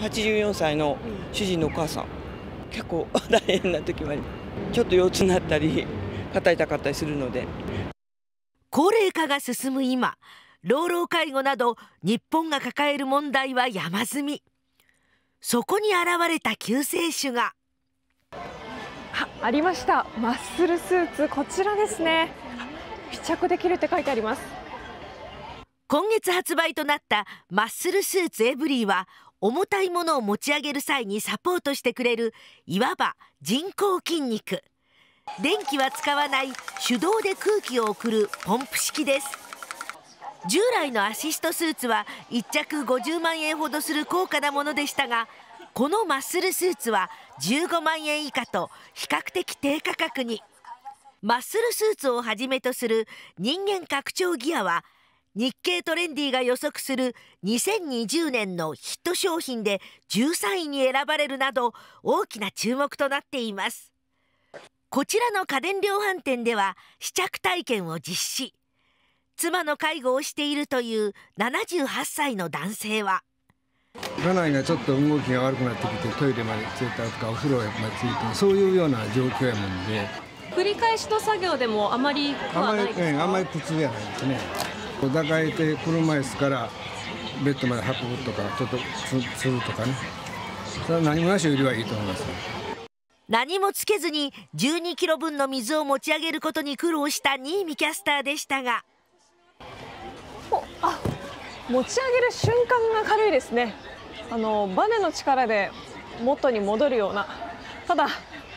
84歳の主人のお母さん、結構 大変な時もありちょっと腰痛になったり肩痛かったりするので高齢化が進む今老老介護など日本が抱える問題は山積みそこに現れた救世主がありましたマッスルスーツこちらですね試着できるって書いてあります今月発売となったマッスルスーツエブリーは重たいものを持ち上げる際にサポートしてくれるいわば人工筋肉電気は使わない手動で空気を送るポンプ式です従来のアシストスーツは1着50万円ほどする高価なものでしたがこのマッスルスーツは15万円以下と比較的低価格にマッスルスーツをはじめとする人間拡張ギアは日経トレンディが予測する2020年のヒット商品で13位に選ばれるなど大きな注目となっていますこちらの家電量販店では試着体験を実施妻の介護をしているという78歳の男性は家内がちょっと動きが悪くなってきてトイレまで着いたとかお風呂まで着いたそういうような状況やもんで繰り返しの作業でもあまり苦はないですかあまり、うん、あま苦痛やないですね抱えて車椅子からベッドまで運ぶとかちょっとつるとかねそれは何もなしよりはいいと思います何もつけずに12キロ分の水を持ち上げることに苦労した新見キャスターでしたがあ持ち上げる瞬間が軽いですねあのバネの力で元に戻るようなただ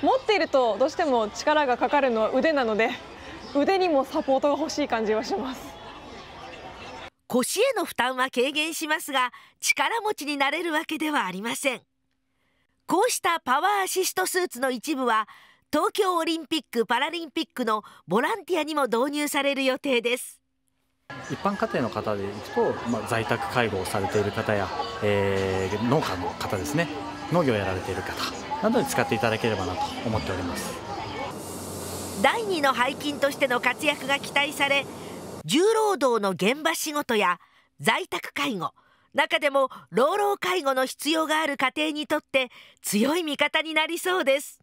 持っているとどうしても力がかかるのは腕なので腕にもサポートが欲しい感じはします腰への負担は軽減しますが力持ちになれるわけではありませんこうしたパワーアシストスーツの一部は東京オリンピック・パラリンピックのボランティアにも導入される予定です一般家庭の方でいくと、まあ、在宅介護をされている方や、えー、農家の方ですね農業をやられている方などに使っていただければなと思っております第2の背筋としての活躍が期待され重労働の現場仕事や在宅介護中でも老老介護の必要がある家庭にとって強い味方になりそうです